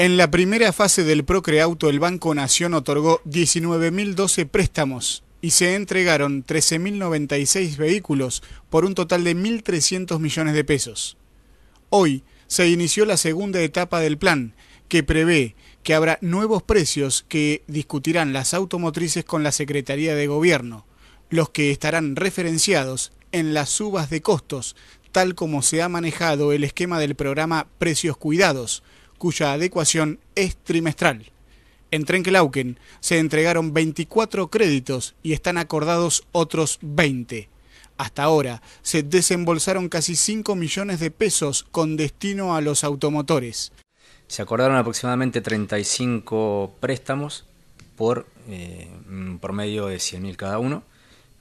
En la primera fase del Procreauto, el Banco Nación otorgó 19.012 préstamos y se entregaron 13.096 vehículos por un total de 1.300 millones de pesos. Hoy se inició la segunda etapa del plan, que prevé que habrá nuevos precios que discutirán las automotrices con la Secretaría de Gobierno, los que estarán referenciados en las subas de costos, tal como se ha manejado el esquema del programa Precios Cuidados, cuya adecuación es trimestral. En Trenkelauken se entregaron 24 créditos y están acordados otros 20. Hasta ahora se desembolsaron casi 5 millones de pesos con destino a los automotores. Se acordaron aproximadamente 35 préstamos por medio eh, de promedio de 100.000 cada uno,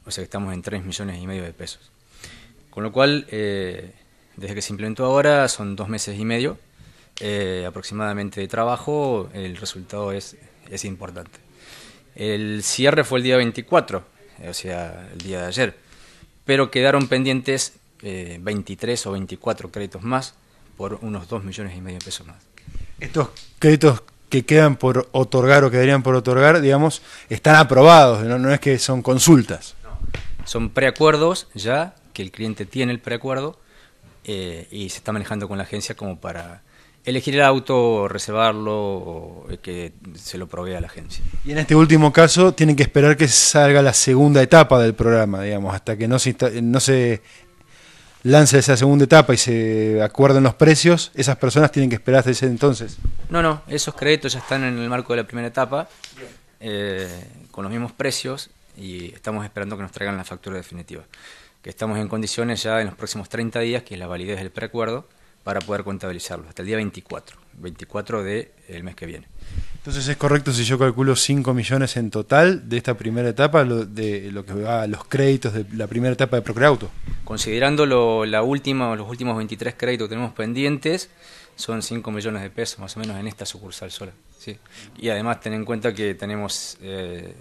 o sea que estamos en 3 millones y medio de pesos. Con lo cual, eh, desde que se implementó ahora son dos meses y medio eh, aproximadamente de trabajo, el resultado es, es importante. El cierre fue el día 24, o sea, el día de ayer, pero quedaron pendientes 23 eh, o 24 créditos más por unos 2 millones y medio de pesos más. Estos créditos que quedan por otorgar o quedarían por otorgar, digamos, están aprobados, no, es que son consultas. Son preacuerdos ya, que el cliente tiene el preacuerdo eh, y se está manejando con la agencia como para elegir el auto, reservarlo que se lo provea la agencia. Y en este último caso tienen que esperar que salga la segunda etapa del programa, digamos, hasta que no se, no se lance esa segunda etapa y se acuerden los precios, esas personas tienen que esperar hasta ese entonces. No, no, esos créditos ya están en el marco de la primera etapa, eh, con los mismos precios y estamos esperando que nos traigan la factura definitiva. Que estamos en condiciones ya en los próximos 30 días, que es la validez del preacuerdo para poder contabilizarlo, hasta el día 24, 24 del mes que viene. Entonces es correcto si yo calculo 5 millones en total de esta primera etapa, de lo que va a los créditos de la primera etapa de Procreauto. Considerando lo, la última, los últimos 23 créditos que tenemos pendientes, son 5 millones de pesos más o menos en esta sucursal sola. ¿sí? Y además ten en cuenta que tenemos eh,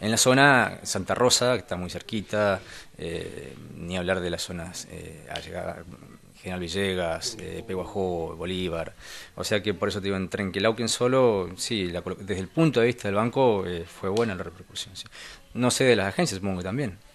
en la zona Santa Rosa, que está muy cerquita, eh, ni hablar de las zonas eh, llegar, General Villegas, eh, Bolívar. O sea que por eso te digo, en Trenquelauquen solo, sí, desde el punto de vista del banco eh, fue buena la repercusión. No sé de las agencias, supongo también.